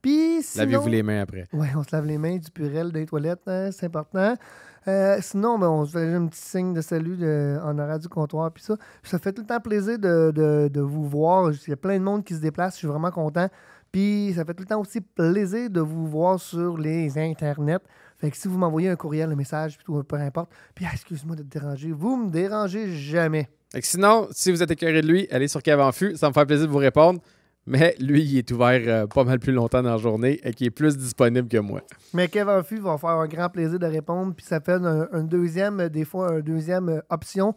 Puis Lavez-vous les mains après. Oui, on se lave les mains, du purel, des toilettes, hein, c'est important. Euh, sinon, ben, on se fait un petit signe de salut en du comptoir. Puis ça, ça fait tout le temps plaisir de, vous voir. Il y a plein de monde qui se déplace. Je suis vraiment content. Puis ça fait tout le temps aussi plaisir de vous voir sur les internets. Fait si vous m'envoyez un courriel, un message, peu importe, puis ah, excuse-moi de te déranger, vous me dérangez jamais. Fait sinon, si vous êtes écœuré de lui, allez sur Cavanfu, ça me fait plaisir de vous répondre. Mais lui, il est ouvert euh, pas mal plus longtemps dans la journée et qui est plus disponible que moi. Mais Kevin Fu va faire un grand plaisir de répondre. Puis ça fait un, deuxième, euh, des fois, un deuxième euh, option.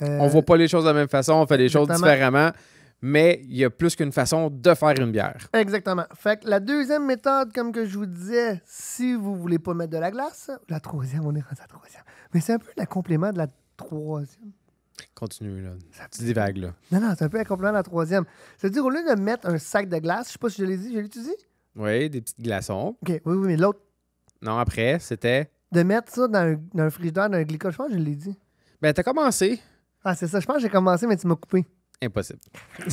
on voit pas les choses de la même façon, on fait les choses différemment. Mais il y a plus qu'une façon de faire une bière. Exactement. Fait que la deuxième méthode, comme que je vous disais, si vous voulez pas mettre de la glace, la troisième, on est rendu à la troisième. Mais c'est un peu le complément de la troisième. Continue, là. Ça tu divagues, là. Non, non, c'est un peu incomplet la troisième. C'est-à-dire, au lieu de mettre un sac de glace, je sais pas si je l'ai dit, je l'ai dit? Oui, des petits glaçons. OK, oui, oui, mais l'autre. Non, après, c'était. De mettre ça dans un, frigo dans un glycol, je pense que je l'ai dit. Ben, t'as commencé. Ah, c'est ça, je pense que j'ai commencé, mais tu m'as coupé. Impossible.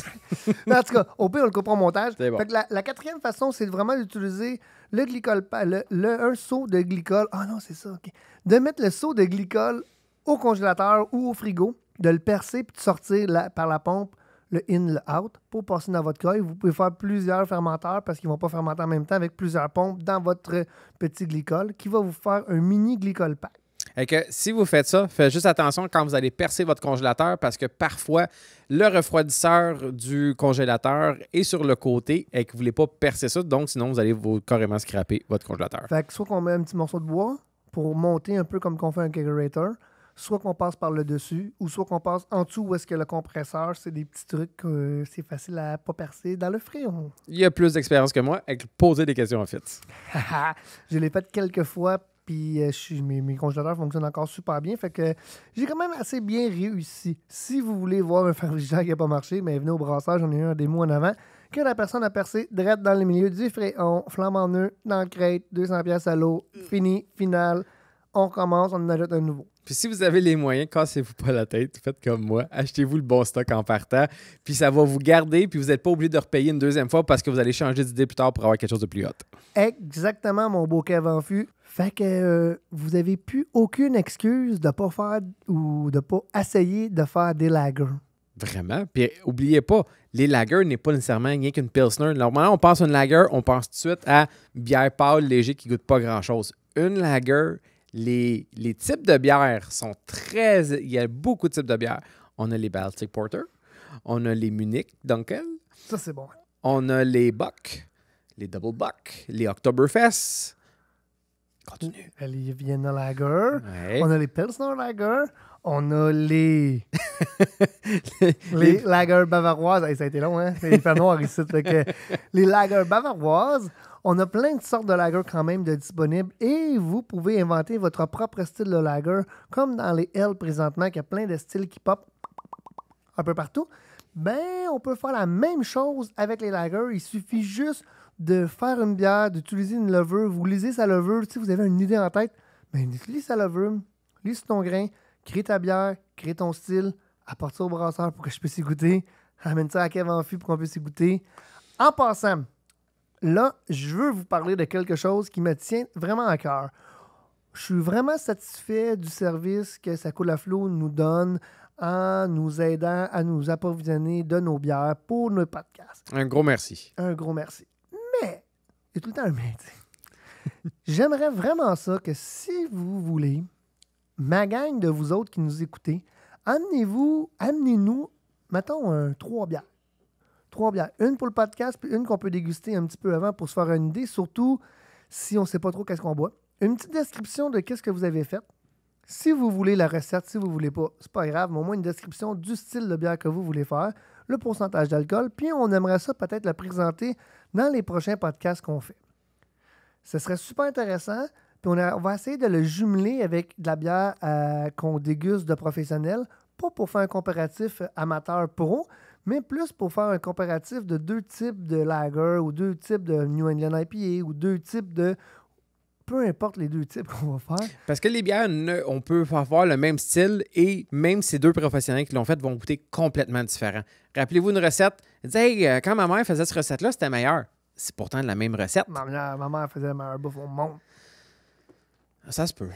en tout cas, au pire, on le coupe au montage. la, quatrième façon, c'est vraiment d'utiliser le glycol, le, un seau de glycol. Ah non, c'est ça, OK. De mettre le seau de glycol au congélateur ou au frigo de le percer puis de sortir par la pompe le in, le out pour passer dans votre coil. Vous pouvez faire plusieurs fermenteurs parce qu'ils ne vont pas fermenter en même temps avec plusieurs pompes dans votre petit glycol qui va vous faire un mini glycol pack. Et que si vous faites ça, faites juste attention quand vous allez percer votre congélateur parce que parfois, le refroidisseur du congélateur est sur le côté et que vous ne voulez pas percer ça. Donc, sinon, vous allez vous carrément scraper votre congélateur. Fait que soit qu'on met un petit morceau de bois pour monter un peu comme qu'on fait un kegerator soit qu'on passe par le dessus ou soit qu'on passe en dessous où est-ce que le compresseur, c'est des petits trucs que c'est facile à pas percer dans le fréon. Il y a plus d'expérience que moi avec poser des questions en fait. je l'ai fait quelques fois puis euh, mes, congélateurs fonctionnent encore super bien. Fait que j'ai quand même assez bien réussi. Si vous voulez voir un frigo qui n'a pas marché, mais ben, venez au brassage, on a eu un des en avant, que la personne a percé direct dans le milieu du fréon, flambe en nœud, dans le crête, 200 pièces à l'eau, mm. fini, final on recommence, on en ajoute un nouveau. Puis si vous avez les moyens, cassez-vous pas la tête, faites comme moi, achetez-vous le bon stock en partant, puis ça va vous garder, puis vous n'êtes pas obligé de repayer une deuxième fois parce que vous allez changer d'idée plus tard pour avoir quelque chose de plus hot. Exactement, mon beau Kevin Fait que euh, vous n'avez plus aucune excuse de pas faire ou de pas essayer de faire des lagers. Vraiment. Puis oubliez pas, les lagers n'est pas nécessairement rien qu'une pilsner. Normalement, on pense à une lager, on pense tout de suite à bière pâle, léger, qui goûte pas grand-chose. Une lager, les, types de bières sont très. Il y a beaucoup de types de bières. On a les Baltic Porter, on a les Munich Dunkel. Ça, c'est bon. On a les Buck, les Double Buck, les Oktoberfest. Continue. Les Vienna Lager. On a les Pilsner Lager. On a les. les, Lager bavaroises. ça a été long, hein? C'est les Pernoirs ici. les Lager bavaroises. On a plein de sortes de lagers quand même de disponibles et vous pouvez inventer votre propre style de lager, comme dans les L présentement, qui a plein de styles qui pop un peu partout. Ben, on peut faire la même chose avec les lagers. Il suffit juste de faire une bière, d'utiliser une levure. Vous lisez sa levure. Si vous avez une idée en tête, ben, lise sa levure, lise ton grain, crée ta bière, crée ton style, apporte ça au brasseur pour que je puisse y goûter. Amène ça à Kevin Fu pour qu'on puisse y goûter. En passant, là, je veux vous parler de quelque chose qui me tient vraiment à cœur. Je suis vraiment satisfait du service que Flow nous donne en nous aidant à nous approvisionner de nos bières pour nos podcasts. Un gros merci. Un gros merci. Mais, et tout le temps mais. J'aimerais vraiment ça que si vous voulez, ma gang de vous autres qui nous écoutez, amenez-vous, amenez-nous, mettons, un trois bières trois bières. Une pour le podcast, puis une qu'on peut déguster un petit peu avant pour se faire une idée, surtout si on ne sait pas trop qu'est-ce qu'on boit. Une petite description de qu'est-ce que vous avez fait. Si vous voulez la recette, si vous voulez pas, c'est pas grave, mais au moins une description du style de bière que vous voulez faire, le pourcentage d'alcool, puis on aimerait ça peut-être la présenter dans les prochains podcasts qu'on fait. Ce serait super intéressant, puis on, va essayer de le jumeler avec de la bière euh, qu'on déguste de professionnel, pas pour faire un comparatif amateur-pro, mais plus pour faire un comparatif de deux types de lager ou deux types de New England IPA ou deux types de peu importe les deux types qu'on va faire. Parce que les bières, on peut avoir le même style et même ces deux professionnels qui l'ont fait vont goûter complètement différent. Rappelez-vous une recette. hey, euh, quand ma mère faisait cette recette-là, c'était meilleur. C'est pourtant la même recette. Ma mère, faisait la meilleure bouffe au monde. Ah, ça se peut.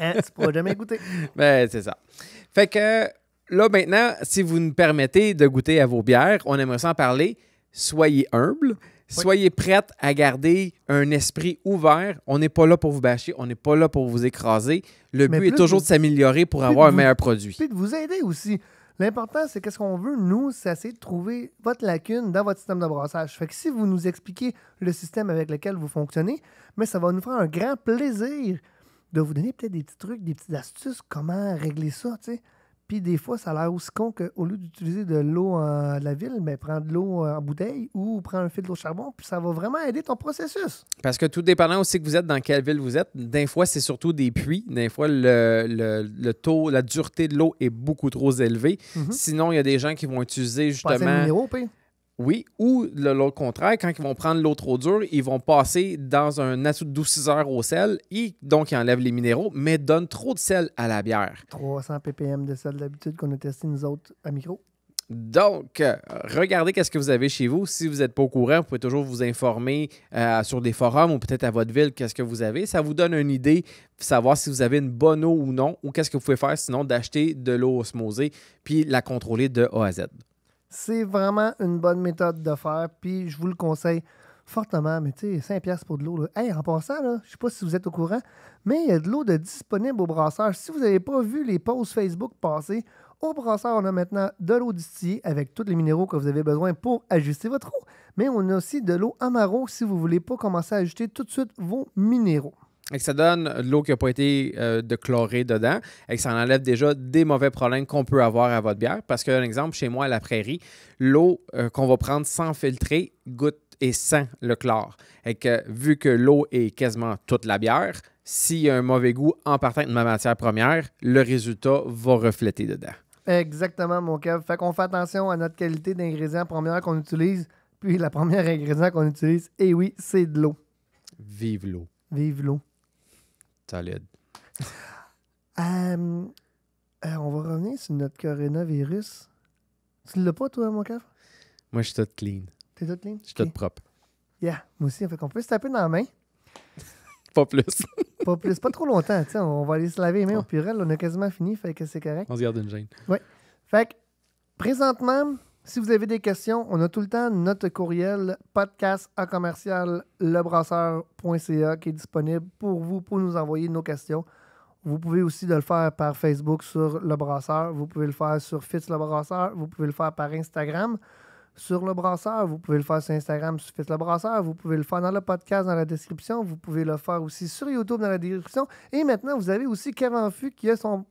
Hein, tu pourras jamais goûter. Ben, c'est ça. Fait que là, maintenant, si vous nous permettez de goûter à vos bières, on aimerait s'en parler. Soyez humble. Soyez prête à garder un esprit ouvert. On n'est pas là pour vous bâcher, on n'est pas là pour vous écraser. Le but est toujours de, s'améliorer pour avoir un meilleur produit. Puis de vous aider aussi. L'important, c'est qu'est-ce qu'on veut, nous, c'est essayer de trouver votre lacune dans votre système de brassage. Fait que si vous nous expliquez le système avec lequel vous fonctionnez, mais ça va nous faire un grand plaisir de vous donner peut-être des petits trucs, des petites astuces, comment régler ça, tu sais. Puis des fois, ça a l'air aussi con qu'au lieu d'utiliser de l'eau à la ville, mais ben, prendre de l'eau euh, en bouteille ou prendre un fil d'eau charbon, puis ça va vraiment aider ton processus. Parce que tout dépendant aussi que vous êtes, dans quelle ville vous êtes, d'un fois, c'est surtout des puits. D'un fois, le, taux, la dureté de l'eau est beaucoup trop élevée. Mhm. Sinon, il y a des gens qui vont utiliser justement. Oui, ou le contraire, quand ils vont prendre l'eau trop dure, ils vont passer dans un heures au sel et donc ils enlèvent les minéraux, mais donnent trop de sel à la bière. 300 ppm de sel d'habitude qu'on a testé nous autres à micro. Donc, euh, regardez qu'est-ce que vous avez chez vous. Si vous n'êtes pas au courant, vous pouvez toujours vous informer euh, sur des forums ou peut-être à votre ville qu'est-ce que vous avez. Ça vous donne une idée, savoir si vous avez une bonne eau ou non, ou qu'est-ce que vous pouvez faire sinon d'acheter de l'eau osmosée puis la contrôler de A à Z. C'est vraiment une bonne méthode de faire, puis je vous le conseille fortement. Mais tu sais, 5$ pour de l'eau. en passant, je je sais pas si vous êtes au courant, mais il y a de l'eau de disponible au brasseur. Si vous n'avez pas vu les posts Facebook passées, au brasseur, on a maintenant de l'eau distillée avec tous les minéraux que vous avez besoin pour ajuster votre eau. Mais on a aussi de l'eau amaro si vous ne voulez pas commencer à ajouter tout de suite vos minéraux et que ça donne de l'eau qui n'a pas été euh, de chlorée dedans et que ça enlève déjà des mauvais problèmes qu'on peut avoir à votre bière. Parce qu'un exemple, chez moi à la prairie, l'eau euh, qu'on va prendre sans filtrer goûte et sent le chlore. Et que vu que l'eau est quasiment toute la bière, s'il y a un mauvais goût en partant de ma matière première, le résultat va refléter dedans. Exactement, mon cœur. Fait qu'on fait attention à notre qualité d'ingrédients première qu'on utilise. Puis la première ingrédient qu'on utilise, et oui, c'est de l'eau. Vive l'eau. Vive l'eau. Hum, euh, on va revenir sur notre coronavirus. Tu l'as pas, toi, mon coffre? Moi, je suis tout clean. T'es tout clean? Je suis toute tout propre. Yeah, moi aussi. Fait qu'on peut se taper dans la main. pas plus. pas plus. Pas trop longtemps. sais. on va aller se laver les mains au purel. On a quasiment fini. Fait que c'est correct. On se garde une gêne. Oui. Fait que, présentement, si vous avez des questions, on a tout le temps notre courriel podcast à commercial qui est disponible pour vous, pour nous envoyer nos questions. Vous pouvez aussi le faire par Facebook sur Le Brasseur. Vous pouvez le faire sur Fitz Le Brasseur. Vous pouvez le faire par Instagram sur Le Brasseur. Vous pouvez le faire sur Instagram sur Fitz Le Brasseur. Vous pouvez le faire dans le podcast dans la description. Vous pouvez le faire aussi sur YouTube dans la description. Et maintenant, vous avez aussi Kevin Fu qui a son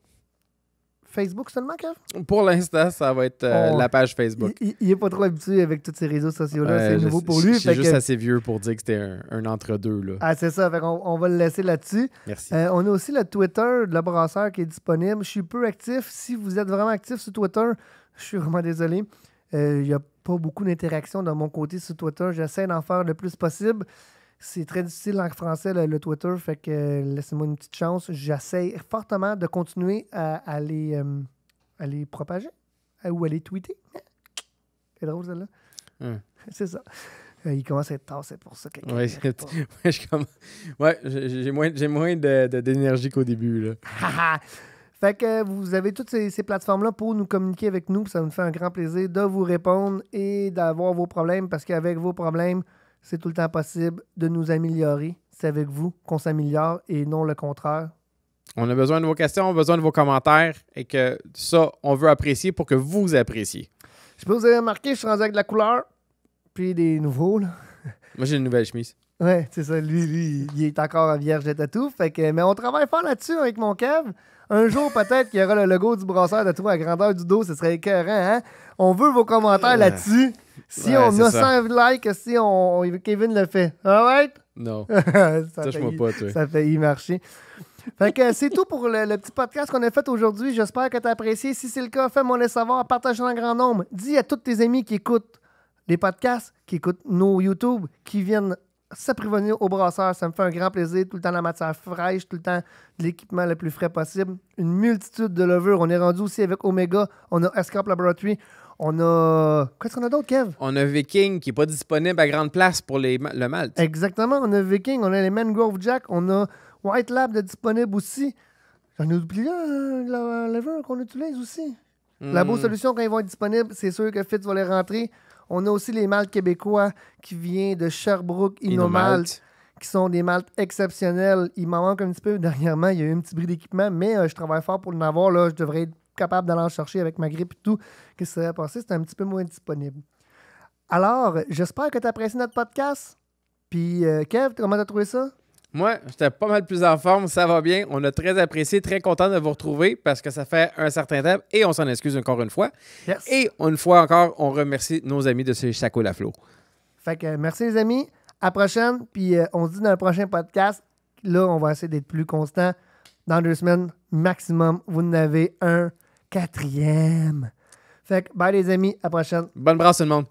Facebook seulement, Kev? Pour l'instant, ça va être euh, la page Facebook. Il, n'est est pas trop habitué avec tous ces réseaux sociaux-là. Euh, c'est nouveau pour lui. Je suis juste assez vieux pour dire que c'était un, entre-deux. Ah, c'est ça. on, va le laisser là-dessus. Merci. Euh, on a aussi le Twitter de la brasseur qui est disponible. Je suis peu actif. Si vous êtes vraiment actif sur Twitter, je suis vraiment désolé. Il n'y a pas beaucoup d'interactions de mon côté sur Twitter. J'essaie d'en faire le plus possible. C'est très difficile en français, le, Twitter, fait que laissez-moi une petite chance. J'essaie fortement de continuer à, euh, les, propager euh, ou à les tweeter. C'est drôle, celle-là. Hein. C'est ça. Euh, il commence à être tard, c'est pour ça. Que ouais, j'ai moins, moins d'énergie qu'au début. Là. fait que vous avez toutes ces plateformes-là pour nous communiquer avec nous. Ça nous fait un grand plaisir de vous répondre et d'avoir vos problèmes parce qu'avec vos problèmes, c'est tout le temps possible de nous améliorer. C'est avec vous qu'on s'améliore et non le contraire. On a besoin de vos questions, on a besoin de vos commentaires et que ça, on veut apprécier pour que vous appréciez. Je peux vous avez remarqué, je suis rendu avec de la couleur, puis des nouveaux. Moi, j'ai une nouvelle chemise. Ouais, c'est ça. Lui, il est encore en vierge de tatou. Fait que, mais on travaille fort là-dessus avec mon kev. Un jour, peut-être qu'il y aura le logo du brasseur de tout à grandeur du dos. Ce serait écœurant, hein? On veut vos commentaires euh. là-dessus. Si on a 100 likes, si on, Kevin le fait. Alright? Non. ça, fait, pas, toi. ça fait y marcher. Fait euh, c'est tout pour le, petit podcast qu'on a fait aujourd'hui. J'espère que tu as apprécié. Si c'est le cas, fais-moi le savoir, partage en grand nombre. Dis à tous tes amis qui écoutent les podcasts, qui écoutent nos YouTube, qui viennent s'apprivoiser au brasseur. Ça me fait un grand plaisir. Tout le temps la matière fraîche, tout le temps de l'équipement le plus frais possible. Une multitude de levures. On est rendu aussi avec Omega. On a Escape Laboratory. On a. Qu'est-ce qu'on a d'autre, Kev On a Viking qui n'est pas disponible à grande place pour les... le Malte. Exactement. On a Viking, on a les Mangrove Jack, on a White Lab de disponible aussi. J'en ai oublié un, le lever qu'on utilise aussi. Hmm. La beau solution, quand ils vont être disponibles, c'est sûr que Fitz va les rentrer. On a aussi les maltes québécois qui viennent de Sherbrooke, Inomalt, qui sont des maltes exceptionnels. Il m'en manque un petit peu dernièrement. Il y a eu un petit bris d'équipement, mais euh, je travaille fort pour le avoir. Là, je devrais être capable d'aller en chercher avec ma grippe et tout, qu'est-ce qui s'est passé? C'était un petit peu moins disponible. Alors, j'espère que tu as apprécié notre podcast. Puis, euh, Kev, comment t'as trouvé ça? Moi, j'étais pas mal plus en forme, ça va bien. On a très apprécié, très content de vous retrouver parce que ça fait un certain temps et on s'en excuse encore une fois. Et une fois encore, on remercie nos amis de ce Chaco Laflot. Fait que merci les amis, à prochaine, puis euh, on se dit dans le prochain podcast. Là, on va essayer d'être plus constant. Dans deux semaines maximum, vous n'avez avez un quatrième. Fait que, bye les amis, à la prochaine. Bonne brasse tout le monde.